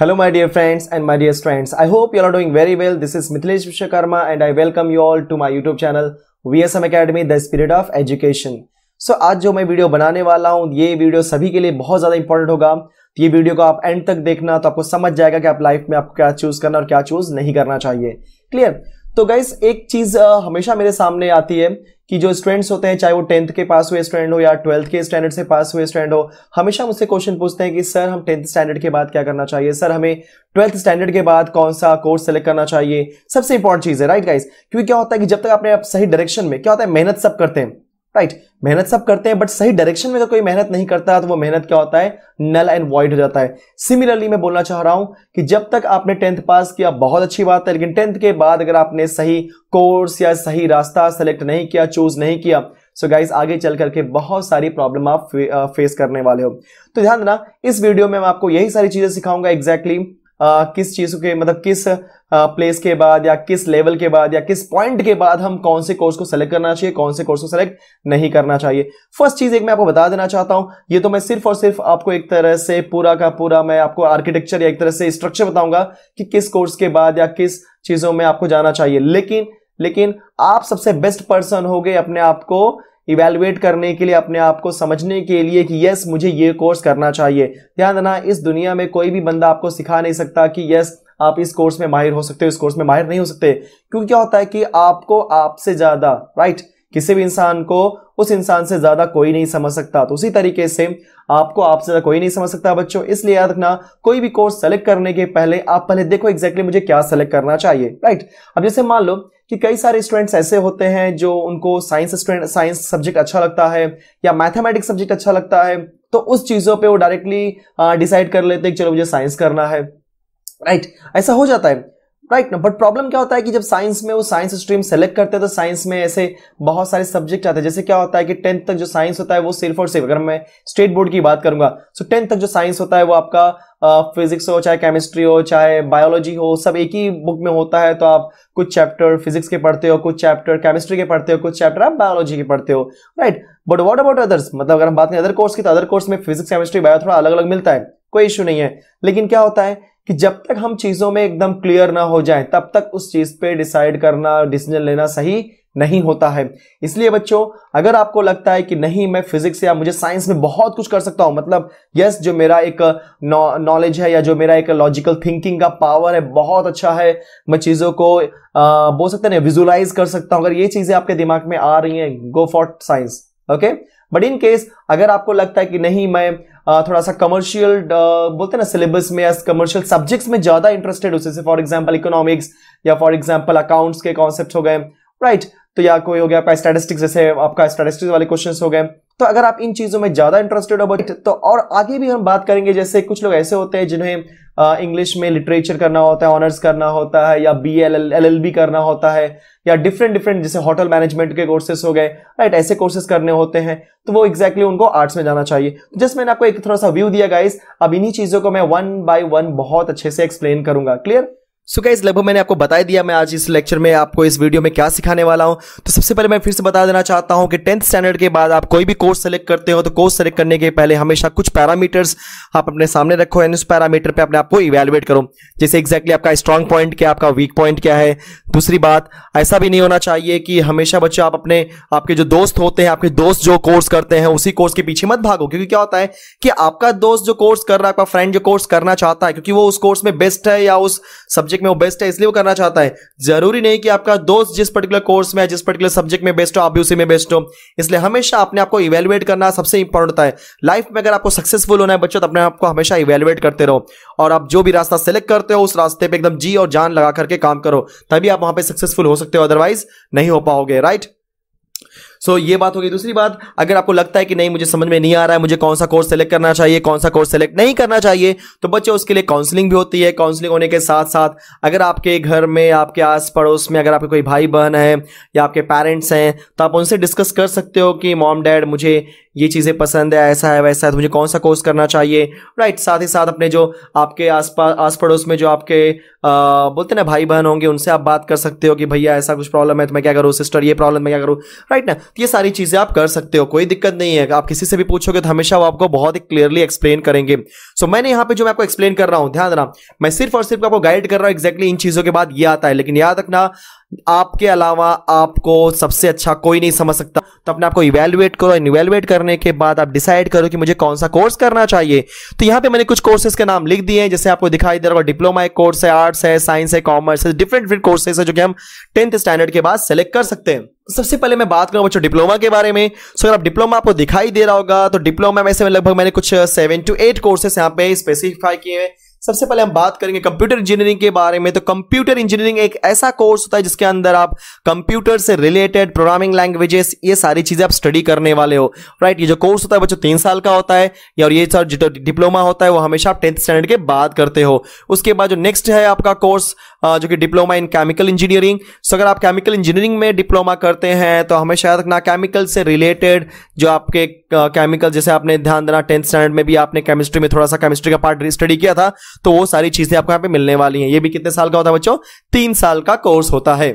Hello my dear friends and my dear students. I hope you all are doing very well. This is Mithilesh Vishwakarma and I welcome you all to my YouTube channel VSM Academy The Spirit of Education. So आज जो मैं video बनाने वाला हूँ ये video सभी के लिए बहुत ज़्यादा इंपॉर्टेंट होगा तो ये वीडियो को आप एंड तक देखना तो आपको समझ जाएगा कि आप लाइफ में आप क्या चूज़ करना और क्या चूज़ नहीं करना चाहिए क्लियर तो गाइस एक चीज हमेशा मेरे सामने आती है कि जो स्टूडेंट्स होते हैं चाहे वो टेंथ के पास हुए स्टूडेंट हो या ट्वेल्थ के स्टैंडर्ड से पास हुए स्टूडेंट हो हमेशा मुझसे क्वेश्चन पूछते हैं कि सर हम टेंथ स्टैंडर्ड के बाद क्या करना चाहिए सर हमें ट्वेल्थ स्टैंडर्ड के बाद कौन सा कोर्स सेलेक्ट करना चाहिए सबसे इंपॉर्टेंट चीज है राइट गाइस क्योंकि क्या होता है कि जब तक आपने आप सही डायरेक्शन में क्या होता है मेहनत सब करते हैं राइट right. मेहनत सब करते हैं बट सही डायरेक्शन में अगर तो कोई मेहनत नहीं करता है तो वो मेहनत क्या होता है नल एंड वॉइड हो जाता है सिमिलरली मैं बोलना चाह रहा हूं कि जब तक आपने टेंथ पास किया बहुत अच्छी बात है लेकिन टेंथ के बाद अगर आपने सही कोर्स या सही रास्ता सेलेक्ट नहीं किया चूज नहीं किया सो so गाइज आगे चल करके बहुत सारी प्रॉब्लम आप फे, आ, फेस करने वाले हो तो ध्यान देना इस वीडियो में मैं आपको यही सारी चीजें सिखाऊंगा एग्जैक्टली exactly आ, किस चीज के मतलब किस प्लेस के बाद या किस लेवल के बाद या किस पॉइंट के बाद हम कौन से कोर्स को सेलेक्ट करना चाहिए कौन से कोर्स को सेलेक्ट नहीं करना चाहिए फर्स्ट चीज एक मैं आपको बता देना चाहता हूं ये तो मैं सिर्फ और सिर्फ आपको एक तरह से पूरा का पूरा मैं आपको आर्किटेक्चर या एक तरह से स्ट्रक्चर बताऊंगा कि किस कोर्स के बाद या किस चीजों में आपको जाना चाहिए लेकिन लेकिन आप सबसे बेस्ट पर्सन हो गए अपने आप को इवेलुएट करने के लिए अपने आप को समझने के लिए कि यस मुझे ये कोर्स करना चाहिए ध्यान देना इस दुनिया में कोई भी बंदा आपको सिखा नहीं सकता कि यस आप इस कोर्स में माहिर हो सकते हो इस कोर्स में माहिर नहीं हो सकते क्योंकि क्या होता है कि आपको आपसे ज़्यादा राइट right? किसी भी इंसान को उस इंसान से ज्यादा कोई नहीं समझ सकता तो उसी तरीके से आपको आपसे ज्यादा कोई नहीं समझ सकता बच्चों इसलिए याद रखना कोई भी कोर्स सेलेक्ट करने के पहले आप पहले देखो एग्जैक्टली exactly मुझे क्या सेलेक्ट करना चाहिए राइट अब जैसे मान लो कि कई सारे स्टूडेंट्स ऐसे होते हैं जो उनको साइंस स्टूडेंट साइंस सब्जेक्ट अच्छा लगता है या मैथमेटिक्स सब्जेक्ट अच्छा लगता है तो उस चीजों पर वो डायरेक्टली डिसाइड कर लेते हैं चलो मुझे साइंस करना है राइट ऐसा हो जाता है राइट ना बट प्रॉब्लम क्या होता है कि जब साइंस में वो साइंस स्ट्रीम सेलेक्ट करते हैं तो साइंस में ऐसे बहुत सारे सब्जेक्ट आते हैं जैसे क्या होता है कि टेंथ तक जो साइंस होता है वो सिर्फ और सिर्फ अगर मैं स्टेट बोर्ड की बात करूंगा सो तो टेंथ तक जो साइंस होता है वो आपका फिजिक्स uh, हो चाहे केमिस्ट्री हो चाहे बायोलॉजी हो सब एक ही बुक में होता है तो आप कुछ चैप्टर फिजिक्स के पढ़ते हो कुछ चैप्टर केमिस्ट्री के पढ़ते हो कुछ चैप्टर आप बायोलॉजी के पढ़ते हो right but what about others मतलब अगर हम बात करें अदर कोर्स की तो अदर कोर्स में फिजिक्स केमिस्ट्री बायो थोड़ा अलग अलग मिलता है कोई इशू नहीं है लेकिन क्या होता है कि जब तक हम चीजों में एकदम क्लियर ना हो जाए तब तक उस चीज पे डिसाइड करना डिसीजन लेना सही नहीं होता है इसलिए बच्चों अगर आपको लगता है कि नहीं मैं फिजिक्स या मुझे साइंस में बहुत कुछ कर सकता हूं मतलब यस जो मेरा एक नॉलेज है या जो मेरा एक लॉजिकल थिंकिंग का पावर है बहुत अच्छा है मैं चीज़ों को आ, बोल सकते ना विजुलाइज कर सकता हूं अगर ये चीज़ें आपके दिमाग में आ रही हैं go for science okay but in case अगर आपको लगता है कि नहीं मैं थोड़ा सा कमर्शियल बोलते हैं ना सिलेबस में या कमर्शियल सब्जेक्ट्स में ज़्यादा इंटरेस्टेड हो जैसे फॉर एग्जाम्पल इकोनॉमिक्स या फॉर एग्जाम्पल अकाउंट्स के कॉन्सेप्ट हो गए राइट right. तो या कोई हो गया आपका स्टैटिस्टिक्स जैसे आपका स्टैटिस्टिक्स वाले क्वेश्चन हो गए तो अगर आप इन चीज़ों में ज़्यादा इंटरेस्टेड हो बट तो और आगे भी हम बात करेंगे जैसे कुछ लोग ऐसे होते हैं जिन्हें इंग्लिश में लिटरेचर करना होता है ऑनर्स करना होता है या B L L L B करना होता है या डिफरेंट डिफरेंट जैसे होटल मैनेजमेंट के कोर्सेस हो गए राइट ऐसे कोर्सेस करने होते हैं तो वो एग्जैक्टली exactly उनको आर्ट्स में जाना चाहिए जस्ट तो मैंने आपको एक थोड़ा सा व्यू दिया गाइस अब इन्हीं चीज़ों को मैं वन बाय वन बहुत अच्छे से एक्सप्लेन करूंगा क्लियर सो गाइज लगभग मैंने आपको बता दिया मैं आज इस लेक्चर में आपको इस वीडियो में क्या सिखाने वाला हूं तो सबसे पहले मैं फिर से बता देना चाहता हूं कि टेंथ स्टैंडर्ड के बाद आप कोई भी कोर्स सेलेक्ट करते हो तो कोर्स सेलेक्ट करने के पहले हमेशा कुछ पैरामीटर्स आप अपने सामने रखो एंड उस पैरामीटर पे अपने आपको इवेलुएट करो जैसे एक्जैक्टली exactly आपका स्ट्रॉन्ग पॉइंट क्या आपका वीक पॉइंट क्या है दूसरी बात ऐसा भी नहीं होना चाहिए कि हमेशा बच्चों आप अपने आपके जो दोस्त होते हैं आपके दोस्त जो कोर्स करते हैं उसी कोर्स के पीछे मत भागो क्योंकि क्या होता है कि आपका दोस्त जो कोर्स कर रहा है आपका फ्रेंड जो कोर्स करना चाहता है क्योंकि वो उस कोर्स में बेस्ट है या उस सब्जेक्ट सब्जेक्ट में वो बेस्ट है इसलिए वो करना चाहता है जरूरी नहीं कि आपका दोस्त जिस पर्टिकुलर कोर्स में है जिस पर्टिकुलर सब्जेक्ट में बेस्ट हो आप भी उसी में बेस्ट हो इसलिए हमेशा अपने आपको इवेलुएट करना सबसे इंपॉर्टेंट है लाइफ में अगर आपको सक्सेसफुल होना है बच्चों तो अपने आपको हमेशा इवेलुएट करते रहो और आप जो भी रास्ता सेलेक्ट करते हो उस रास्ते पर एकदम जी और जान लगा करके काम करो तभी आप वहां पर सक्सेसफुल हो सकते हो अदरवाइज नहीं हो पाओगे राइट सो so, ये बात हो गई दूसरी बात अगर आपको लगता है कि नहीं मुझे समझ में नहीं आ रहा है मुझे कौन सा कोर्स सेलेक्ट करना चाहिए कौन सा कोर्स सेलेक्ट नहीं करना चाहिए तो बच्चे उसके लिए काउंसलिंग भी होती है काउंसलिंग होने के साथ साथ अगर आपके घर में आपके आस पड़ोस में अगर आपके कोई भाई बहन है या आपके पेरेंट्स हैं तो आप उनसे डिस्कस कर सकते हो कि मॉम डैड मुझे ये चीज़ें पसंद है ऐसा है वैसा है तो मुझे कौन सा कोर्स करना चाहिए राइट साथ ही साथ अपने जो आपके आस पास आस पड़ोस में जो आपके आ, बोलते ना भाई बहन होंगे उनसे आप बात कर सकते हो कि भैया ऐसा कुछ प्रॉब्लम है तो मैं क्या करूँ सिस्टर ये प्रॉब्लम मैं क्या करूँ राइट ना तो ये सारी चीज़ें आप कर सकते हो कोई दिक्कत नहीं है आप किसी से भी पूछोगे तो हमेशा वो आपको बहुत ही क्लियरली एक्सप्लेन करेंगे सो so, मैंने यहाँ पे जो मैं आपको एक्सप्लेन कर रहा हूँ ध्यान रहा मैं सिर्फ और सिर्फ आपको गाइड कर रहा हूँ एक्जैक्टली इन चीज़ों के बाद ये आता है लेकिन याद रखना आपके अलावा आपको सबसे अच्छा कोई नहीं समझ सकता तो अपने आपको इवेल्युएट करो एंड इवेल्युएट करने के बाद आप डिसाइड करो कि मुझे कौन सा कोर्स करना चाहिए तो यहाँ पे मैंने कुछ कोर्सेज के नाम लिख दिए हैं जैसे आपको दिखाई दे रहा होगा डिप्लोमा एक कोर्स है आर्ट्स है साइंस है कॉमर्स है डिफरेंट डिफरेंट कोर्सेज है जो कि हम टेंथ स्टैंडर्ड के बाद सेलेक्ट कर सकते हैं सबसे पहले मैं बात करूं बच्चों डिप्लोमा के बारे में सो अगर आप डिप्लोमा आपको दिखाई दे रहा होगा तो डिप्लोमा में से लगभग मैंने कुछ सेवन टू एट कोर्सेस यहाँ पे स्पेसिफाई किए हैं सबसे पहले हम बात करेंगे कंप्यूटर इंजीनियरिंग के बारे में तो कंप्यूटर इंजीनियरिंग एक ऐसा कोर्स होता है जिसके अंदर आप कंप्यूटर से रिलेटेड प्रोग्रामिंग लैंग्वेजेस ये सारी चीजें आप स्टडी करने वाले हो राइट ये जो कोर्स होता है बच्चों तीन साल का होता है और ये सर जो डिप्लोमा होता है वो हमेशा आप टेंथ स्टैंडर्ड के बाद करते हो उसके बाद जो नेक्स्ट है आपका कोर्स जो कि diploma in chemical engineering so अगर आप केमिकल इंजीनियरिंग में डिप्लोमा करते हैं तो हमेशा याद रखना केमिकल से रिलेटेड जो आपके केमिकल जैसे आपने ध्यान देना टेंथ स्टैंडर्ड में भी आपने केमिस्ट्री में थोड़ा सा केमिस्ट्री का पार्ट स्टडी किया था तो वो सारी चीजें आपको यहाँ पे मिलने वाली हैं ये भी कितने साल का होता है बच्चों तीन साल का कोर्स होता है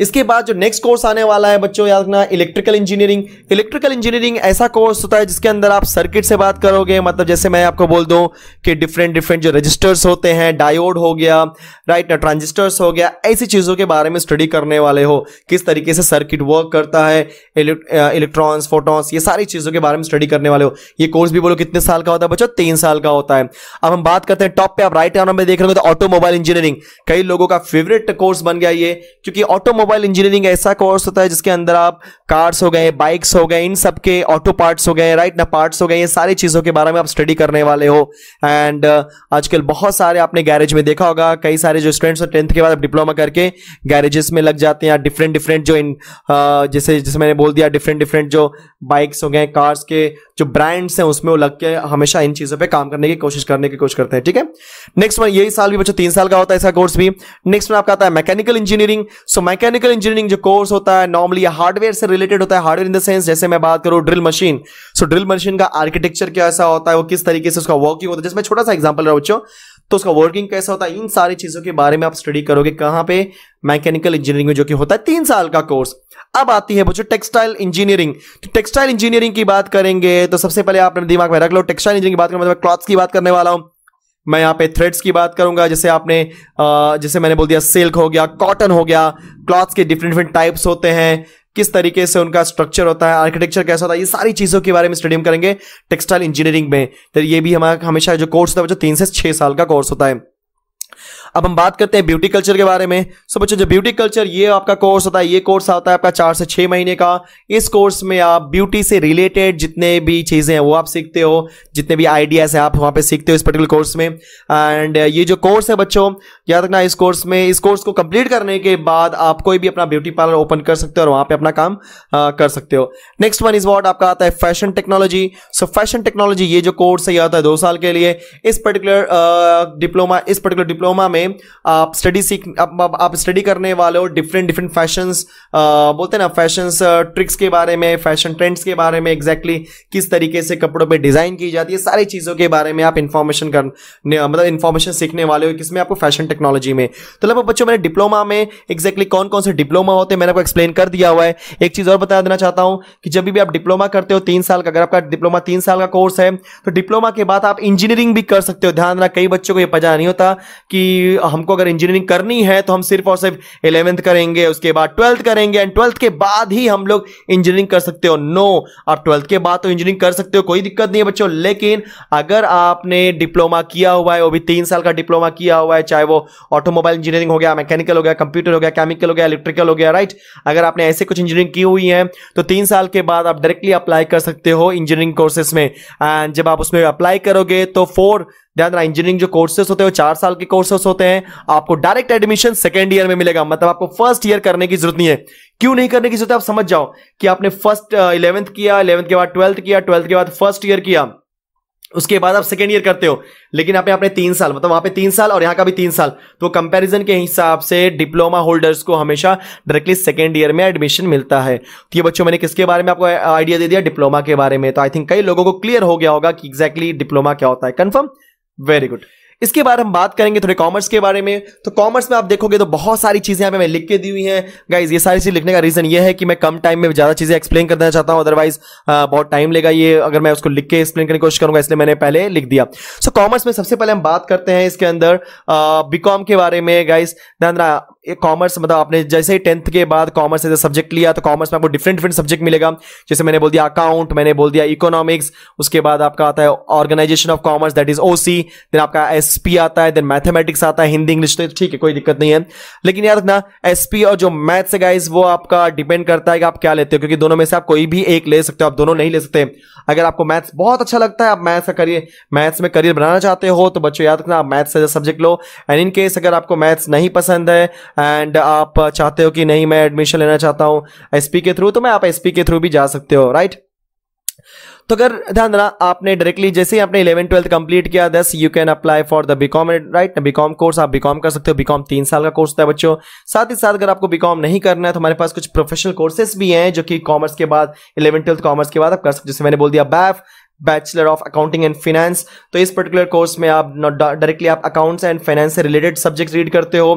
इसके बाद जो नेक्स्ट कोर्स आने वाला है बच्चों याद रखना इलेक्ट्रिकल इंजीनियरिंग इलेक्ट्रिकल इंजीनियरिंग ऐसा कोर्स होता है जिसके अंदर आप सर्किट से बात करोगे मतलब जैसे मैं आपको बोल दूं कि डिफरेंट डिफरेंट जो रजिस्टर्स होते हैं डायोड हो गया राइट ना ट्रांजिस्टर्स हो गया ऐसी चीज़ों के बारे में स्टडी करने वाले हो किस तरीके से सर्किट वर्क करता है इलेक्ट्रॉन्स फोटॉन्स ये सारी चीज़ों के बारे में स्टडी करने वाले हो ये कोर्स भी बोलो कितने साल का होता है बच्चों तीन साल का होता है अब हम बात करते हैं टॉप पे आप राइट में देख रहे हो तो ऑटोमोबाइल इंजीनियरिंग कई लोगों का फेवरेट कोर्स बन गया ये क्योंकि ऑटोमोबाइल ऑटोमोबाइल इंजीनियरिंग ऐसा कोर्स होता है जिसके अंदर आप कार्स हो गए बाइक्स हो गए इन सब के ऑटो पार्ट्स हो गए राइट ना पार्ट्स हो गए ये सारी चीज़ों के बारे में आप स्टडी करने वाले हो एंड uh, आजकल बहुत सारे आपने गैरेज में देखा होगा कई सारे जो स्टूडेंट्स हैं टेंथ के बाद डिप्लोमा करके गैरेजेस में लग जाते हैं डिफरेंट डिफरेंट जो इन uh, जैसे जैसे मैंने बोल दिया डिफरेंट डिफरेंट जो बाइक्स हो गए कार्स के जो ब्रांड्स हैं उसमें वो लग के हमेशा इन चीज़ों पर काम करने की कोशिश करने की कोशिश करते हैं ठीक है नेक्स्ट वन यही साल भी बच्चों तीन साल का होता है ऐसा कोर्स भी नेक्स्ट वन आपका आता है mechanical engineering so mechanic mechanical engineering जो कोर्स होता है नॉर्मली हार्डवेयर से रिलेटेड होता है हार्डवेयर इन द सेंस जैसे मैं बात करूं drill machine so drill machine का आर्किटेक्चर कैसा होता है वो किस तरीके से उसका वर्किंग होता है जैसे मैं छोटा सा एग्जाम्पल रहा बच्चों तो उसका वर्किंग कैसा होता है इन सारी चीजों के बारे में आप स्टडी करोगे कहां पे मैकेनिकल इंजीनियरिंग में जो कि होता है तीन साल का कोर्स अब आती है बच्चों टेक्सटाइल इंजीनियरिंग तो टेक्सटाइल इंजीनियरिंग की बात करेंगे तो सबसे पहले आपने दिमाग में रख लो टेक्सटाइल इंजीनियरिंग की बात करें मतलब क्लॉथ्स की बात करने वाला हूं मैं यहाँ पे थ्रेड्स की बात करूंगा जैसे आपने जैसे मैंने बोल दिया सिल्क हो गया कॉटन हो गया क्लॉथ्स के डिफरेंट डिफरेंट टाइप्स होते हैं किस तरीके से उनका स्ट्रक्चर होता है आर्किटेक्चर कैसा होता है ये सारी चीज़ों के बारे में स्टडी करेंगे टेक्सटाइल इंजीनियरिंग में तो ये भी हमारा हमेशा जो कोर्स होता है जो तीन से छः साल का कोर्स होता है अब हम बात करते हैं ब्यूटी कल्चर के बारे में सो बच्चों जो ब्यूटी कल्चर ये आपका कोर्स होता है ये कोर्स आता है आपका चार से छः महीने का इस कोर्स में आप ब्यूटी से रिलेटेड जितने भी चीज़ें हैं वो आप सीखते हो जितने भी आइडियाज़ हैं आप वहाँ पर सीखते हो इस पर्टिकुलर कोर्स में एंड ये जो कोर्स है बच्चों याद रखना इस कोर्स में इस कोर्स को कंप्लीट करने के बाद आप कोई भी अपना ब्यूटी पार्लर ओपन कर सकते हो और वहाँ पर अपना काम कर सकते हो नेक्स्ट वन इज वॉट आपका आता है fashion technology so fashion technology ये जो कोर्स है यह आता है दो साल के लिए इस पर्टिकुलर डिप्लोमा इस पर्टिकुलर डिप्लोमा में में आप स्टडी सीख आप, स्टडी करने वाले हो डिफरेंट डिफरेंट फैशंस बोलते हैं ना फैशंस ट्रिक्स के बारे में फैशन ट्रेंड्स के बारे में एग्जैक्टली exactly किस तरीके से कपड़ों पर डिज़ाइन की जाती है सारी चीज़ों के बारे में आप इन्फॉर्मेशन कर मतलब इन्फॉर्मेशन सीखने वाले हो किसमें आपको फैशन टेक्नोलॉजी में तो लगभग बच्चों मैंने डिप्लोमा में एग्जैक्टली exactly कौन कौन से डिप्लोमा होते हैं मैंने आपको एक्सप्लेन कर दिया हुआ है एक चीज़ और बता देना चाहता हूँ कि जब भी आप डिप्लोमा करते हो तीन साल का अगर आपका डिप्लोमा तीन साल का कोर्स है तो डिप्लोमा के बाद आप इंजीनियरिंग भी कर सकते हो ध्यान रखना कई बच्चों को ये पता नहीं होता कि हमको अगर इंजीनियरिंग करनी है तो हम सिर्फ और सिर्फ इलेवेंथ करेंगे उसके बाद ट्वेल्थ करेंगे एंड ट्वेल्थ के बाद ही हम लोग इंजीनियरिंग कर सकते हो नो आप ट्वेल्थ के बाद तो इंजीनियरिंग कर सकते हो कोई दिक्कत नहीं है बच्चों लेकिन अगर आपने डिप्लोमा किया हुआ है वो भी तीन साल का डिप्लोमा किया हुआ है चाहे वो ऑटोमोबाइल इंजीनियरिंग हो गया मैकेनिकल हो गया कंप्यूटर हो गया केमिकल हो गया इलेक्ट्रिकल हो गया राइट अगर आपने ऐसे कुछ इंजीनियरिंग की हुई है तो तीन साल के बाद आप डायरेक्टली अप्लाई कर सकते हो इंजीनियरिंग कोर्सेस में एंड जब आप उसमें अप्लाई करोगे तो फोर ध्यान रहा इंजीनियरिंग जो कोर्सेस होते हैं वो चार साल के कोर्सेस होते हैं आपको डायरेक्ट एडमिशन सेकेंड ईयर में मिलेगा मतलब आपको फर्स्ट ईयर करने की जरूरत नहीं है क्यों नहीं करने की जरूरत है आप समझ जाओ कि आपने फर्स्ट इलेवंथ uh, किया इलेवंथ के बाद ट्वेल्थ किया ट्वेल्थ के बाद फर्स्ट ईयर किया उसके बाद आप सेकेंड ईयर करते हो लेकिन आपने आपने तीन साल मतलब वहां पे तीन साल और यहाँ का भी तीन साल तो कंपैरिजन के हिसाब से डिप्लोमा होल्डर्स को हमेशा डायरेक्टली सेकेंड ईयर में एडमिशन मिलता है तो ये बच्चों मैंने किसके बारे में आपको आइडिया uh, दे दिया डिप्लोमा के बारे में तो आई थिंक कई लोगों को क्लियर हो गया होगा कि एग्जैक्टली exactly डिप्लोमा क्या होता है कन्फर्म वेरी गुड इसके बाद हम बात करेंगे थोड़े कॉमर्स के बारे में तो कॉमर्स में आप देखोगे तो बहुत सारी चीज़ें यहाँ पे मैं लिख के दी हुई हैं गाइज ये सारी चीज़ लिखने का रीज़न ये है कि मैं कम टाइम में ज़्यादा चीज़ें एक्सप्लेन करना चाहता हूं अदरवाइज बहुत टाइम लेगा ये अगर मैं उसको लिख के एक्सप्लेन करने की कोशिश करूंगा इसलिए मैंने पहले लिख दिया सो so, कॉमर्स में सबसे पहले हम बात करते हैं इसके अंदर बी के बारे में गाइज ध्यान एक कॉमर्स मतलब आपने जैसे ही टेंथ के बाद कॉमर्स एज ए सब्जेक्ट लिया तो कॉमर्स में आपको डिफरेंट डिफरेंट सब्जेक्ट मिलेगा जैसे मैंने बोल दिया अकाउंट मैंने बोल दिया इकोनॉमिक्स उसके बाद आपका आता है organisation of commerce that is O C then आपका एस पी आता है देन मैथमेटिक्स आता है हिंदी इंग्लिश तो ठीक है कोई दिक्कत नहीं है लेकिन याद रखना एस पी और जो मैथ्स है गाइज वो आपका डिपेंड करता है कि आप क्या लेते हो क्योंकि दोनों में से आप कोई भी एक ले सकते हो आप दोनों नहीं ले सकते अगर आपको मैथ्स बहुत अच्छा लगता है आप मैथ्स का करियर मैथ्स में करियर बनाना चाहते हो तो बच्चों याद रखना आप मैथ्स एज ए सब्जेक्ट लो एंड इन केस अगर आपको मैथ्स नहीं पसंद है एंड आप चाहते हो कि नहीं मैं एडमिशन लेना चाहता हूं एसपी के थ्रू तो मैं आप एसपी के थ्रू भी जा सकते हो राइट तो अगर ध्यान देना आपने डायरेक्टली जैसे ही आपने इलेवन ट्वेल्थ कंप्लीट किया thus you can apply for the BCom right BCom course आप बीकॉम कर सकते हो बीकॉम तीन साल का कोर्स होता है बच्चों साथ ही साथ अगर आपको बीकॉम नहीं करना है तो हमारे पास कुछ प्रोफेशनल कोर्सेज भी हैं जो कि कॉमर्स के बाद इलेवन ट्वेल्थ कॉमर्स के बाद आप कर सकते जैसे मैंने बोल दिया BAF bachelor of accounting and finance तो इस पर्टिकुलर कोर्स में आप डायरेक्टली आप अकाउंट्स एंड फाइनेंस से रिलेटेड सब्जेक्ट रीड करते हो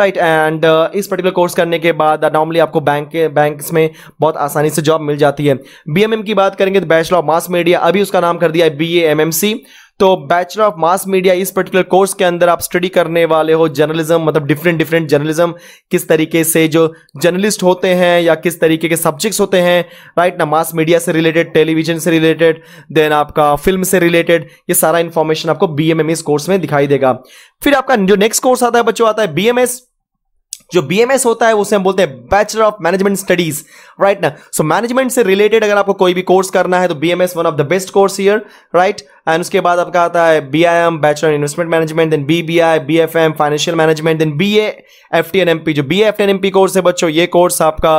राइट एंड uh, इस पर्टिकुलर कोर्स करने के बाद नॉर्मली आपको बैंक के बैंक में बहुत आसानी से जॉब मिल जाती है बीएमएम की बात करेंगे तो बैचलर ऑफ मास मीडिया अभी उसका नाम कर दिया है बी सी तो बैचलर ऑफ मास मीडिया इस पर्टिकुलर कोर्स के अंदर आप स्टडी करने वाले हो जर्नलिज्म मतलब डिफरेंट डिफरेंट जर्नलिज्म किस तरीके से जो जर्नलिस्ट होते हैं या किस तरीके के सब्जेक्ट्स होते हैं राइट ना मास मीडिया से रिलेटेड टेलीविजन से रिलेटेड देन आपका फिल्म से रिलेटेड ये सारा इन्फॉर्मेशन आपको बी e इस कोर्स में दिखाई देगा फिर आपका जो नेक्स्ट कोर्स आता है बच्चों आता है बी जो बीएमएस होता है उसे हम बोलते हैं bachelor of management studies right ना सो मैनेजमेंट से रिलेटेड अगर आपको कोई भी कोर्स करना है तो BMS one of the best course here right and उसके बाद आपका आता है B I M bachelor investment management then B B I B F M financial management then B A F T N M P जो B F N M P course है बच्चों ये course आपका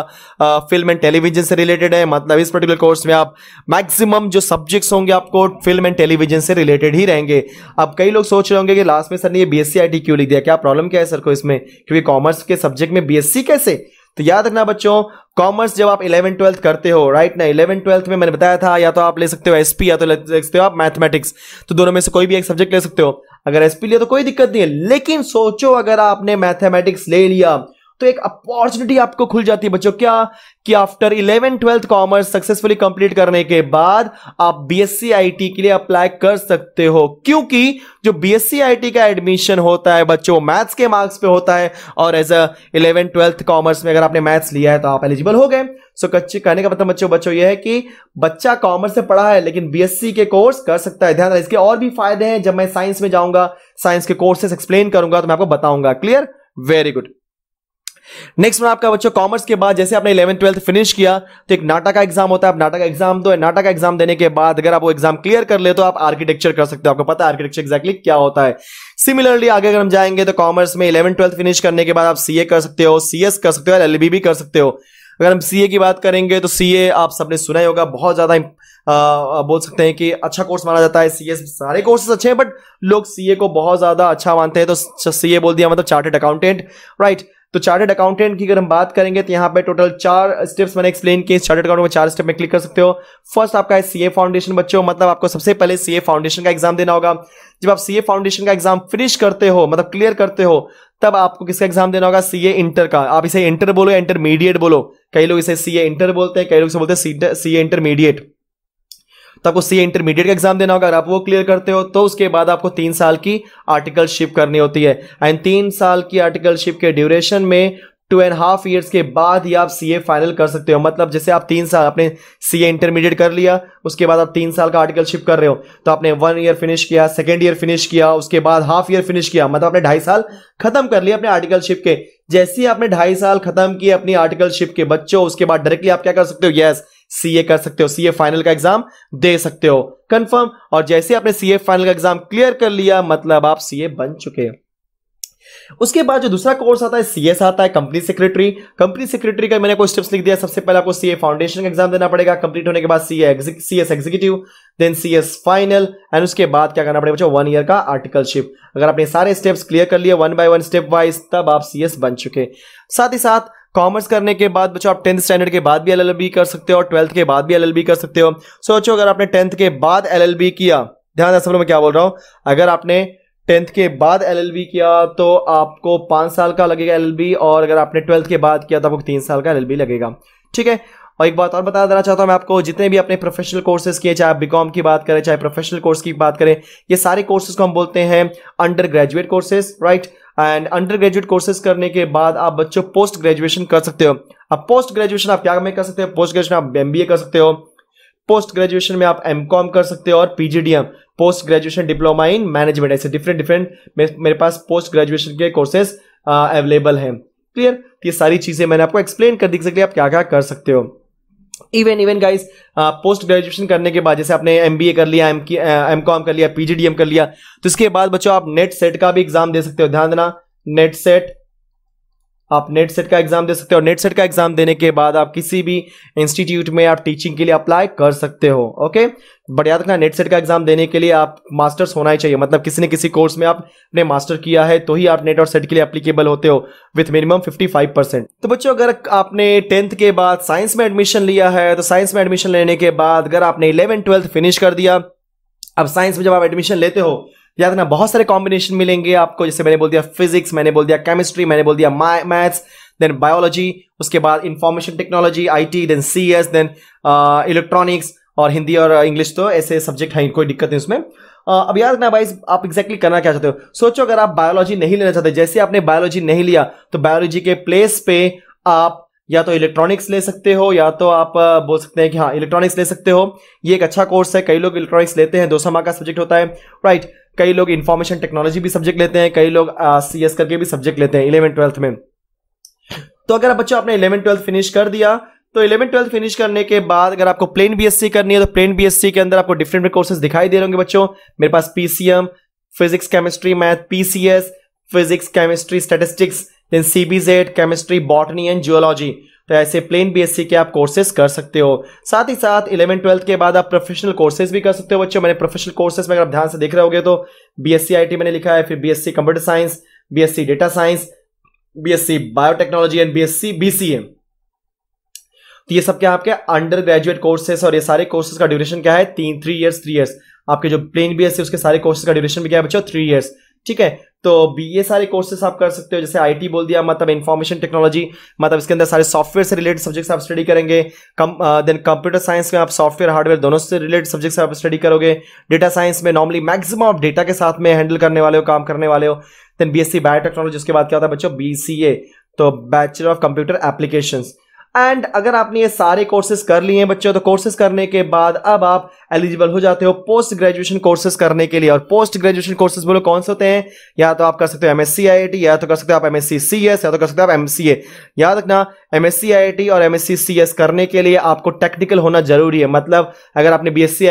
फिल्म एंड टेलीविजन से related है मतलब इस particular course में आप मैक्सिमम जो सब्जेक्ट्स होंगे आपको फिल्म एंड टेलीविजन से रिलेटेड ही रहेंगे अब कई लोग सोच रहे होंगे कि लास्ट में सर ने ये B S C I T क्यों लिख दिया क्या प्रॉब्लम क्या है सर को इसमें क्योंकि कॉमर्स के सब्जेक्ट में बी एस सी कैसे तो याद रखना बच्चों कॉमर्स जब आप इलेवन ट्वेल्थ करते हो राइट ना इलेवन ट्वेल्थ में मैंने बताया था या तो आप ले सकते हो एसपी या तो ले सकते हो आप मैथमेटिक्स तो दोनों में से कोई भी एक सब्जेक्ट ले सकते हो अगर एसपी लिया तो कोई दिक्कत नहीं है लेकिन सोचो अगर आपने मैथमेटिक्स ले लिया तो एक अपॉर्चुनिटी आपको खुल जाती है बच्चों क्या कि after eleven twelfth commerce successfully complete करने के बाद आप बीएससी आईटी के लिए अप्लाई कर सकते हो क्योंकि जो बीएससी आईटी का एडमिशन होता है बच्चों मैथ्स के मार्क्स पे होता है और as a eleven twelfth commerce में अगर आपने मैथ्स लिया है तो आप एलिजिबल हो गए सो कच्चे कहने का मतलब बच्चों बच्चों यह है कि बच्चा कॉमर्स से पढ़ा है लेकिन बीएससी के कोर्स कर सकता है ध्यान इसके और भी फायदे हैं जब मैं साइंस में जाऊंगा साइंस के कोर्सेस एक्सप्लेन करूंगा तो मैं आपको बताऊंगा क्लियर वेरी गुड नेक्स्ट में आपका बच्चों कॉमर्स के बाद जैसे आपने इलेवन ट्वेल्थ फिनिश किया तो एक नाटा का एग्जाम होता है आप नाटा का एग्जाम दो नाटा का एग्जाम देने के बाद अगर आप वो एग्जाम क्लियर कर ले तो आप आर्किटेक्चर कर सकते हो आपको पता है आर्किटेक्चर एक्जैक्टली क्या होता है सिमिलरली आगे अगर हम जाएंगे तो कॉमर्स में इलेवन ट्वेल्थ फिनिश करने के बाद आप सीए कर सकते हो सी कर सकते हो एल भी कर सकते हो अगर हम सीए की बात करेंगे तो सीए आप सबने सुना ही होगा बहुत ज्यादा बोल सकते हैं कि अच्छा कोर्स माना जाता है सीए सारे कोर्सेस अच्छे हैं बट लोग सीए को बहुत ज्यादा अच्छा मानते हैं तो सीए बोल दिया मतलब चार्टेड अकाउंटेंट राइट तो चार्टेड अकाउंटेंट की अगर हम बात करेंगे तो यहाँ पे टोटल चार स्टेप्स मैंने एक्सप्लेन किए चार्टेड अकाउंट में चार स्टेप में क्लिक कर सकते हो फर्स्ट आपका है सीए फाउंडेशन बच्चों मतलब आपको सबसे पहले सीए फाउंडेशन का एग्जाम देना होगा जब आप सीए फाउंडेशन का एग्जाम फिनिश करते हो मतलब क्लियर करते हो तब आपको किसका एग्जाम देना होगा सीए इंटर का आप इसे इंटर बोलो या इंटरमीडिएट बोलो कई लोग इसे सीए इंटर बोलते हैं कई लोग इसे बोलते हैं सीए इंटरमीडिएट तो आपको सी इंटरमीडिएट का एग्जाम देना होगा अगर आप वो क्लियर करते हो तो उसके बाद आपको तीन साल की आर्टिकलशिप करनी होती है एंड तीन साल की आर्टिकलशिप के ड्यूरेशन में टू एंड हाफ ईयर्स के बाद ही आप सीए फाइनल कर सकते हो मतलब जैसे आप तीन साल आपने ए इंटरमीडिएट कर लिया उसके बाद आप तीन साल का आर्टिकलशिप कर रहे हो तो आपने वन ईयर फिनिश किया सेकेंड ईयर फिनिश किया उसके बाद हाफ ईयर फिनिश किया मतलब आपने ढाई साल खत्म कर लिया अपने आर्टिकलशिप के जैसे ही आपने ढाई साल खत्म किए अपनी आर्टिकलशिप के बच्चों उसके बाद डायरेक्टली आप क्या कर सकते हो यस yes, सीए कर सकते हो सीए फाइनल का एग्जाम दे सकते हो कंफर्म और जैसे आपने सीए फाइनल का एग्जाम क्लियर कर लिया मतलब आप सीए बन चुके हैं उसके बाद जो दूसरा कोर्स आता है सीएस आता है कंपनी सेक्रेटरी कंपनी सेक्रेटरी का मैंने कोई स्टेप्स लिख दिया सबसे पहले आपको सीए फाउंडेशन का एग्जाम देना पड़ेगा कंप्लीट होने के बाद CA CS executive then CS final and उसके बाद क्या करना पड़ेगा वन ईयर का आर्टिकलशिप अगर आपने सारे स्टेप्स क्लियर कर लिए one by one stepwise तब आप सीएस बन चुके साथ ही साथ कॉमर्स करने के बाद बच्चों आप टेंथ स्टैंडर्ड के बाद भी एल कर सकते हो और ट्वेल्थ के बाद भी एल कर सकते हो सोचो अगर आपने टेंथ के बाद एल किया ध्यान असल मैं क्या बोल रहा हूँ अगर आपने टेंथ के बाद एल किया तो आपको पाँच साल का लगेगा एल और अगर आपने ट्वेल्थ के बाद किया तो आपको तीन साल का एल लगेगा ठीक है और एक बात और बता देना चाहता हूँ मैं आपको जितने भी अपने प्रोफेशनल कोर्सेज किए चाहे आप बीकॉम की बात करें चाहे प्रोफेशनल कोर्स की बात करें ये सारे कोर्सेज को हम बोलते हैं undergraduate courses right and undergraduate courses करने के बाद आप बच्चों पोस्ट ग्रेजुएशन कर सकते हो अब पोस्ट ग्रेजुएशन आप क्या में कर सकते हो पोस्ट ग्रेजुएशन आप एम कर सकते हो पोस्ट ग्रेजुएशन में आप एम कर सकते हो और PGDM post graduation diploma in management ऐसे डिफरेंट डिफरेंट मेरे पास पोस्ट ग्रेजुएशन के कोर्सेज अवेलेबल uh, हैं क्लियर तो ये सारी चीजें मैंने आपको एक्सप्लेन कर दी सकती आप क्या क्या कर सकते हो even even guys post graduation करने के बाद जैसे आपने एम कर लिया एम एम कॉम कर लिया पीजीडीएम कर लिया तो इसके बाद बच्चों आप नेट सेट का भी एग्जाम दे सकते हो ध्यान देना नेट सेट आप नेट सेट का एग्जाम दे सकते हो और नेट सेट का एग्जाम देने के बाद आप किसी भी इंस्टीट्यूट में आप टीचिंग के लिए अप्लाई कर सकते हो ओके बट याद रखना नेट सेट का एग्जाम देने के लिए आप मास्टर्स होना ही चाहिए मतलब किसी ने किसी कोर्स में आपने मास्टर किया है तो ही आप नेट और सेट के लिए अप्लीकेबल होते हो विथ मिनिमम फिफ्टी परसेंट तो बच्चों अगर आपने टेंथ के बाद साइंस में एडमिशन लिया है तो साइंस में एडमिशन लेने के बाद अगर आपने इलेवन ट्वेल्थ फिनिश कर दिया अब साइंस में जब आप एडमिशन लेते हो याद ना बहुत सारे कॉम्बिनेशन मिलेंगे आपको जैसे मैंने बोल दिया फिजिक्स मैंने बोल दिया केमिस्ट्री मैंने बोल दिया मैथ्स देन बायोलॉजी उसके बाद information technology IT then CS then electronics और हिंदी और इंग्लिश तो ऐसे सब्जेक्ट हैं कोई दिक्कत नहीं उसमें uh, अब याद ना भाई आप एग्जैक्टली करना क्या चाहते हो सोचो अगर आप बायोलॉजी नहीं लेना चाहते जैसे आपने बायोलॉजी नहीं लिया तो बायोलॉजी के प्लेस पे आप या तो इलेक्ट्रॉनिक्स ले सकते हो या तो आप uh, बोल सकते हैं कि हाँ इलेक्ट्रॉनिक्स ले सकते हो ये एक अच्छा कोर्स है कई लोग इलेक्ट्रॉनिक्स लेते हैं दो सौ का सब्जेक्ट होता है राइट right. कई लोग इन्फॉर्मेशन टेक्नोलॉजी भी सब्जेक्ट लेते हैं कई लोग सी एस करके भी सब्जेक्ट लेते हैं इलेवन ट्वेल्थ में तो अगर बच्चों आपने इलेवन ट्वेल्थ फिनिश कर दिया तो इलेवन ट्वेल्थ फिनिश करने के बाद अगर आपको प्लेन बीएससी करनी है तो प्लेन बीएससी के अंदर आपको डिफरेंट कोर्सेज दिखाई दे रहे होंगे बच्चों मेरे पास PCM physics chemistry math PCS physics chemistry statistics then CBZ chemistry botany and geology तो ऐसे प्लेन बीएससी के आप कोर्सेज कर सकते हो साथ ही साथ इलेवन ट्वेल्थ के बाद आप प्रोफेशनल कोर्सेज भी कर सकते हो बच्चों मैंने प्रोफेशनल कोर्सेज में अगर आप ध्यान से देख रहे होगे तो बीएससी आईटी मैंने लिखा है फिर BSc computer science BSc data science BSc biotechnology and BSc BCA तो ये सब क्या आपके अंडर ग्रेजुएट कोर्सेस और ये सारे कोर्सेज का ड्यूरेशन क्या है तीन थ्री ईयर्स थ्री ईयर्स आपके जो प्लेन सी उसके सारे कोर्सेज का ड्यूरेशन भी क्या है बच्चों थ्री ईयर्स ठीक है तो ये सारे कोर्सेस आप कर सकते हो जैसे आईटी बोल दिया मतलब इन्फॉर्मेशन टेक्नोलॉजी मतलब इसके अंदर सारे सॉफ्टवेयर से रिलेटेड सब्जेक्ट्स आप स्टडी करेंगे कम देन कंप्यूटर साइंस में आप सॉफ्टवेयर हार्डवेयर दोनों से रिलेटेड सब्जेक्ट्स आप स्टडी करोगे डेटा साइंस में नॉर्मली मैक्सिमम आप डेटा के साथ में हैंडल करने वाले हो काम करने वाले हो then B S C biotechnology उसके बाद क्या होता है बच्चों बी तो bachelor of computer application and अगर आपने ये सारे कोर्सेज कर लिए हैं बच्चों तो कोर्सेज करने के बाद अब आप एलिजिबल हो जाते हो पोस्ट ग्रेजुएशन कोर्सेज करने के लिए और पोस्ट ग्रेजुएशन कोर्सेज बोलो कौन से होते हैं या तो आप कर सकते हो एमएससी आईआईटी या तो कर सकते हो आप एमएससी सीएस या तो कर सकते हो आप एमसीए याद रखना एमएससी आईआईटी और एमएससी सीएस करने के लिए आपको टेक्निकल होना जरूरी है मतलब अगर आपने C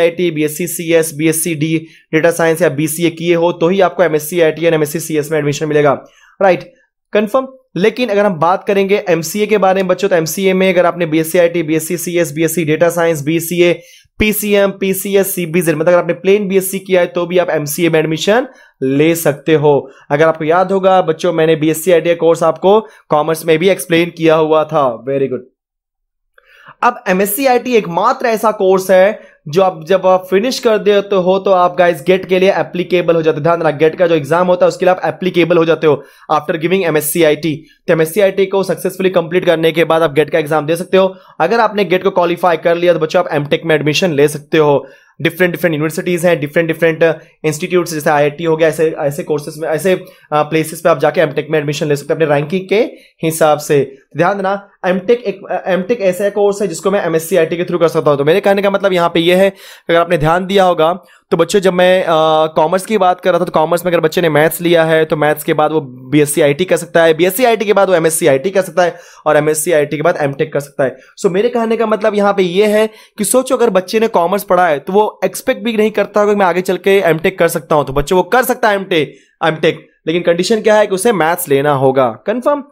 S B S C D data science या ए किए हो तो ही आपको MSc IIT and MSc CS में एडमिशन मिलेगा राइट right. कंफर्म लेकिन अगर हम बात करेंगे एमसीए के बारे में बच्चों तो एमसीए में अगर आपने BSc IT BSc CS BSc data science BCA PCM PCS CBZ मतलब अगर आपने प्लेन बीएससी किया है तो भी आप एमसीए में एडमिशन ले सकते हो अगर आपको याद होगा बच्चों मैंने बीएससी आईटी कोर्स आपको कॉमर्स में भी एक्सप्लेन किया हुआ था वेरी गुड अब एमएससी आईटी एकमात्र ऐसा कोर्स है जो आप जब आप फिनिश कर देते तो हो तो आप गाइस गेट के लिए एप्लीकेबल हो जाते ध्यान रखना गेट का जो एग्जाम होता है उसके लिए आप एप्लीकेबल हो जाते हो आफ्टर गिविंग एमएससीआईटी तो एमएससीआईटी को सक्सेसफुली कंप्लीट करने के बाद आप गेट का एग्जाम दे सकते हो अगर आपने गेट को क्वालिफाई कर लिया तो बच्चों आप एमटेक में एडमिशन ले सकते हो डिफरेंट डिफरेंट यूनिवर्सिटीज़ हैं डिफरेंट डिफरेंट इंस्टीट्यूट जैसे आई हो गया ऐसे ऐसे कोर्सेज में ऐसे प्लेसेस uh, पे आप जाके एमटेक में एडमिशन ले सकते हैं अपने रैंकिंग के हिसाब से ध्यान देना एमटेक एक एमटेक uh, ऐसा कोर्स है जिसको मैं एमएससी आईटी के थ्रू कर सकता हूँ तो मेरे कहने का मतलब यहाँ पे ये यह है अगर आपने ध्यान दिया होगा तो बच्चों जब मैं कॉमर्स की बात कर रहा था तो कॉमर्स में अगर बच्चे ने मैथ्स लिया है तो मैथ्स के बाद वो बी एस कर सकता है बी एस के बाद वो एम एस कर सकता है और एम एस के बाद एम कर सकता है सो so, मेरे कहने का मतलब यहाँ पे ये है कि सोचो अगर बच्चे ने कॉमर्स पढ़ा है तो वो एक्सपेक्ट भी नहीं करता होगा कि मैं आगे चल के एम कर सकता हूँ तो बच्चे वो कर सकता है एम टेक लेकिन कंडीशन क्या है कि उसे मैथ्स लेना होगा कन्फर्म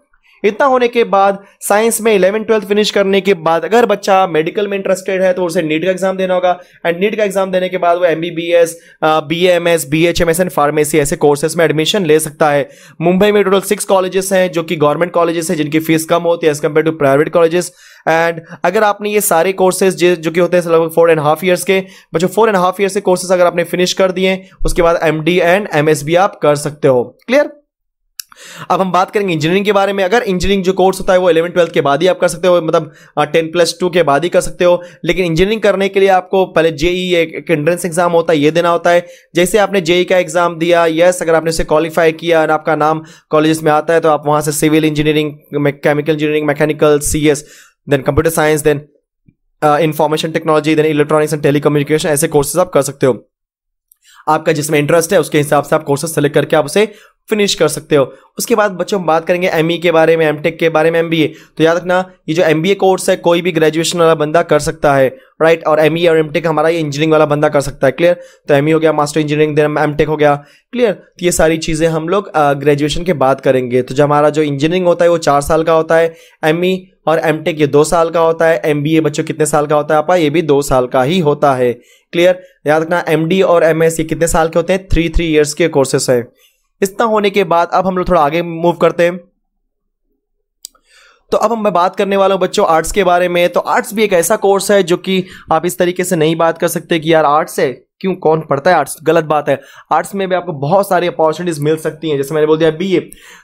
इतना होने के बाद साइंस में इलेवन ट्वेल्थ फिनिश करने के बाद अगर बच्चा मेडिकल में इंटरेस्टेड है तो उसे नीट का एग्जाम देना होगा एंड नीट का एग्जाम देने के बाद वो M B B S B M S B H M S and pharmacy ऐसे कोर्सेज में एडमिशन ले सकता है मुंबई में टोटल सिक्स कॉलेजेस हैं जो कि गवर्नमेंट कॉलेजेस हैं जिनकी फीस कम होती है as compared to private colleges and अगर आपने ये सारे कोर्सेज जो कि होते हैं लगभग फोर एंड हाफ ईयर्स के बच्चों फोर एंड हाफ ईयर्स के कोर्सेज अगर आपने फिनिश कर दिए उसके बाद M D and M S B आप कर सकते हो क्लियर अब हम बात करेंगे इंजीनियरिंग के बारे में अगर इंजीनियरिंग जो कोर्स होता है वो इलेवन ट्वेल्थ के बाद ही आप कर सकते हो मतलब टेन प्लस टू के बाद ही कर सकते हो लेकिन इंजीनियरिंग करने के लिए आपको पहले जेई e e एक एंट्रेंस एग्जाम होता है ये देना होता है जैसे आपने जेई e का एग्जाम दिया यस अगर आपने उसे क्वालिफाई किया और आपका नाम कॉलेज में आता है तो आप वहां से civil engineering chemical engineering mechanical C then computer science then information technology then electronics and telecommunication ऐसे कोर्सेज आप कर सकते हो आपका जिसमें इंटरेस्ट है उसके हिसाब से आप कोर्सेज सेलेक्ट करके आप उसे फिनिश कर सकते हो उसके बाद बच्चों बात करेंगे एम e के बारे में एम के बारे में एम तो याद रखना ये जो एम कोर्स है कोई भी ग्रेजुएशन वाला बंदा कर सकता है राइट और एम e और एम हमारा ये इंजीनियरिंग वाला बंदा कर सकता है क्लियर तो एम e हो गया मास्टर इंजीनियरिंग देन एम हो गया क्लियर तो ये सारी चीज़ें हम लोग ग्रेजुएशन के बाद करेंगे तो जो हमारा जो इंजीनियरिंग होता है वो चार साल का होता है एम और एम ये दो साल का होता है एम बच्चों कितने साल का होता है आपा ये भी दो साल का ही होता है क्लियर याद रखना एम और एम ये कितने साल के होते हैं थ्री थ्री ईयर्स के कोर्सेस हैं इतना होने के बाद अब हम लोग थोड़ा आगे मूव करते हैं तो अब हम मैं बात करने वाला हूँ बच्चों आर्ट्स के बारे में तो आर्ट्स भी एक ऐसा कोर्स है जो कि आप इस तरीके से नहीं बात कर सकते कि यार आर्ट्स है क्यों कौन पढ़ता है आर्ट्स गलत बात है आर्ट्स में भी आपको बहुत सारी अपॉर्चुनिटीज मिल सकती हैं जैसे मैंने बोल दिया बी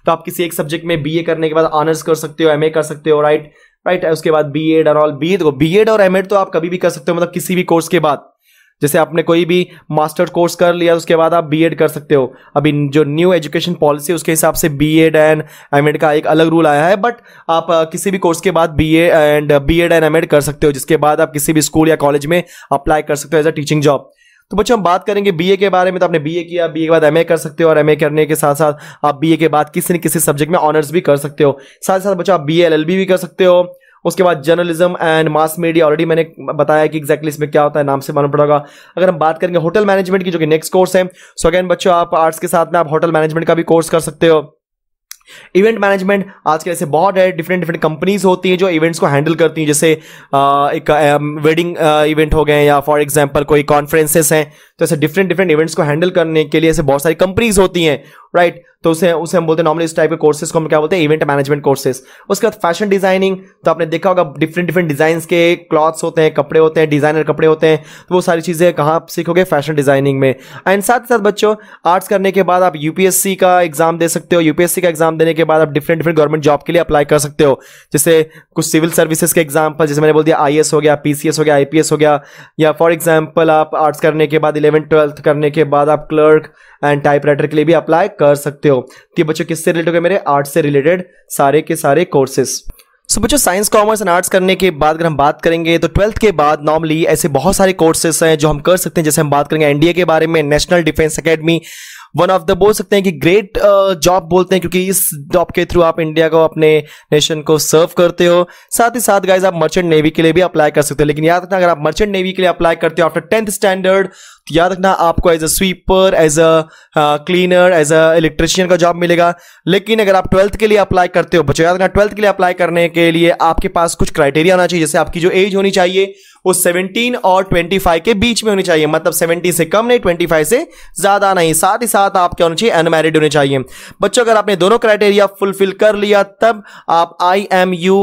तो आप किसी एक सब्जेक्ट में बी करने के बाद ऑनर्स कर सकते हो एम कर सकते हो राइट राइट है उसके बाद बी एड और ऑल बी एड और एम तो आप कभी भी कर सकते हो मतलब किसी भी कोर्स के बाद जैसे आपने कोई भी मास्टर कोर्स कर लिया उसके बाद आप बीएड कर सकते हो अभी जो न्यू एजुकेशन पॉलिसी उसके हिसाब से बीएड एंड एमएड का एक अलग रूल आया है बट आप किसी भी कोर्स के बाद BA and BEd and MEd कर सकते हो जिसके बाद आप किसी भी स्कूल या कॉलेज में अप्लाई कर सकते हो एज अ टीचिंग जॉब तो बच्चों हम बात करेंगे बीए के बारे में तो आपने बीए किया बीए के बाद एमए कर सकते हो और एमए करने के साथ साथ आप बीए के बाद किसी न किसी सब्जेक्ट में ऑनर्स भी कर सकते हो साथ ही साथ बच्चों आप बीए एलएलबी भी कर सकते हो उसके बाद journalism and mass media already मैंने बताया कि एग्जैक्टली exactly इसमें क्या होता है नाम से मालूम पड़ेगा अगर हम बात करेंगे होटल मैनेजमेंट की जो कि नेक्स्ट कोर्स है सो अगेन बच्चों आप आर्ट्स के साथ में आप होटल मैनेजमेंट का भी कोर्स कर सकते हो इवेंट मैनेजमेंट आज के ऐसे बहुत है डिफरेंट डिफरेंट कंपनीज होती हैं जो इवेंट्स को हैंडल करती हैं जैसे आ, एक वेडिंग इवेंट हो गए या फॉर एग्जांपल कोई कॉन्फ्रेंसेस हैं तो ऐसे डिफरेंट डिफरेंट इवेंट्स को हैंडल करने के लिए ऐसे बहुत सारी कंपनीज होती हैं राइट तो उसे उसे हम बोलते हैं नॉर्मली इस टाइप के कोर्सेज को हम क्या बोलते हैं इवेंट मैनेजमेंट कोर्सेज उसके बाद फैशन डिजाइनिंग तो आपने देखा होगा डिफरेंट डिफरेंट डिजाइन के क्लॉथ्स होते हैं कपड़े होते हैं डिजाइनर कपड़े होते हैं तो वो सारी चीज़ें कहाँ आप सीखोगे फैशन डिजाइनिंग में एंड साथ ही साथ बच्चों आर्ट्स करने के बाद आप यूपीएससी का एग्जाम दे सकते हो यूपीएससी का एग्जाम देने के बाद आप डिफरेंट डिफरेंट गवर्नमेंट जॉब के लिए अप्लाई कर सकते हो जैसे कुछ सिविल सर्विसेज के एग्जाम्पल जैसे मैंने बोल दिया आई हो गया पी हो गया आई हो गया या फॉर एग्जाम्पल आप आर्ट्स करने के बाद इलेवन ट्वेल्थ करने के बाद आप क्लर्क एंड टाइप के लिए भी अप्लाई कर कर सकते हो तो ये बच्चों किससे रिलेटेड मेरे आर्ट से रिलेटेड सारे के सारे कोर्सेस सो बच्चों साइंस कॉमर्स एंड आर्ट्स करने के बाद अगर हम बात करेंगे तो ट्वेल्थ के बाद नॉर्मली ऐसे बहुत सारे कोर्सेस हैं जो हम कर सकते हैं जैसे हम बात करेंगे एनडीए के बारे में national defence academy one of the बोल सकते हैं कि ग्रेट जॉब uh, बोलते हैं क्योंकि इस जॉब के थ्रू आप इंडिया को अपने नेशन को सर्व करते हो साथ ही साथ गाइज आप मर्चेंट नेवी के लिए भी अप्लाई कर सकते हो लेकिन याद रखना अगर आप मर्चेंट नेवी के लिए अप्लाई करते हो आफ्टर टेंथ स्टैंडर्ड तो याद रखना आपको as a sweeper as a cleaner as a electrician का जॉब मिलेगा लेकिन अगर आप ट्वेल्थ के लिए अप्लाई करते हो बच्चों याद रखना ट्वेल्थ के लिए अप्लाई करने के लिए आपके पास कुछ क्राइटेरिया होना चाहिए जैसे आपकी जो एज होनी चाहिए वो 17 और 25 के बीच में होनी चाहिए मतलब 70 से कम नहीं 25 से ज़्यादा नहीं साथ ही साथ आप क्या होना चाहिए अनमेरिड होने चाहिए बच्चों अगर आपने दोनों क्राइटेरिया फुलफिल कर लिया तब आप आई एम यू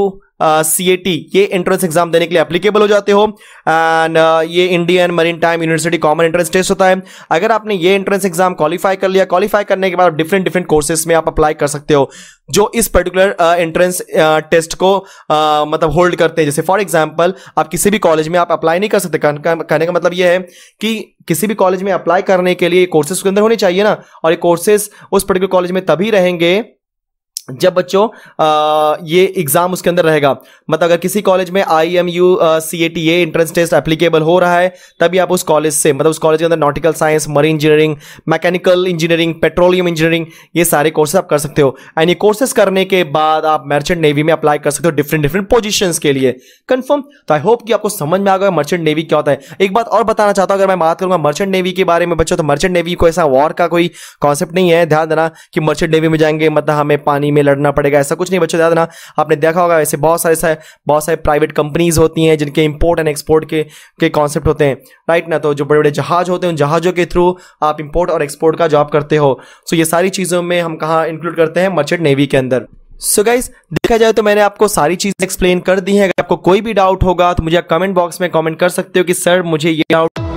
सीएटी ये एंट्रेंस एग्जाम देने के लिए एप्लीकेबल हो जाते हो एंड ये Indian maritime university common entrance test होता है अगर आपने ये एंट्रेंस एग्जाम क्वालिफाई कर लिया क्वालिफाई करने के बाद डिफरेंट डिफरेंट कोर्सेस में आप अप्लाई कर सकते हो जो इस पर्टिकुलर एंट्रेंस टेस्ट को uh, मतलब होल्ड करते हैं जैसे फॉर एग्जाम्पल आप किसी भी कॉलेज में आप अप्लाई नहीं कर सकते कहने का मतलब यह है कि किसी भी कॉलेज में अप्लाई करने के लिए कोर्सेज के अंदर होने चाहिए ना और ये कोर्सेज उस पर्टिकुलर कॉलेज में तभी रहेंगे जब बच्चों ये एग्जाम उसके अंदर रहेगा मतलब अगर किसी कॉलेज में I M U C A T A entrance test applicable हो रहा है तभी आप उस कॉलेज से मतलब उस कॉलेज के अंदर nautical science marine engineering mechanical engineering petroleum engineering ये सारे कोर्सेस आप कर सकते हो एंड ये कोर्सेस करने के बाद आप मर्चेंट नेवी में अप्लाई कर सकते हो डिफरेंट डिफरेंट पोजिशन के लिए कन्फर्म तो आई होप कि आपको समझ में आ गया मर्चेंट नेवी क्या होता है एक बात और बताना चाहता हूँ अगर मैं बात करूंगा मर्चेंट नेवी के बारे में बच्चों तो मर्चेंट नेवी को ऐसा वॉर का कोई कॉन्सेप्ट नहीं है ध्यान देना कि मर्चेंट नेवी में जाएंगे मतलब हमें पानी कंपनी में लड़ना पड़ेगा ऐसा कुछ नहीं बच्चों याद ना आपने देखा होगा ऐसे बहुत सारे सा, बहुत सारे प्राइवेट कंपनीज होती हैं जिनके इंपोर्ट एंड एक्सपोर्ट के के कॉन्सेप्ट होते हैं राइट ना तो जो बड़े बड़े जहाज होते हैं उन जहाज़ों के थ्रू आप इंपोर्ट और एक्सपोर्ट का जॉब करते हो सो ये सारी चीज़ों में हम कहाँ इंक्लूड करते हैं मर्चेंट नेवी के अंदर सो so गाइज देखा जाए तो मैंने आपको सारी चीज़ें एक्सप्लेन कर दी है अगर आपको कोई भी डाउट होगा तो मुझे कमेंट बॉक्स में कमेंट कर सकते हो कि सर मुझे ये डाउट